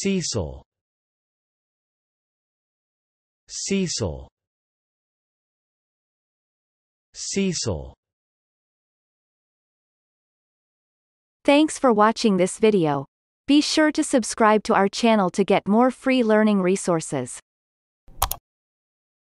Cecil Cecil Cecil Thanks for watching this video. Be sure to subscribe to our channel to get more free learning resources.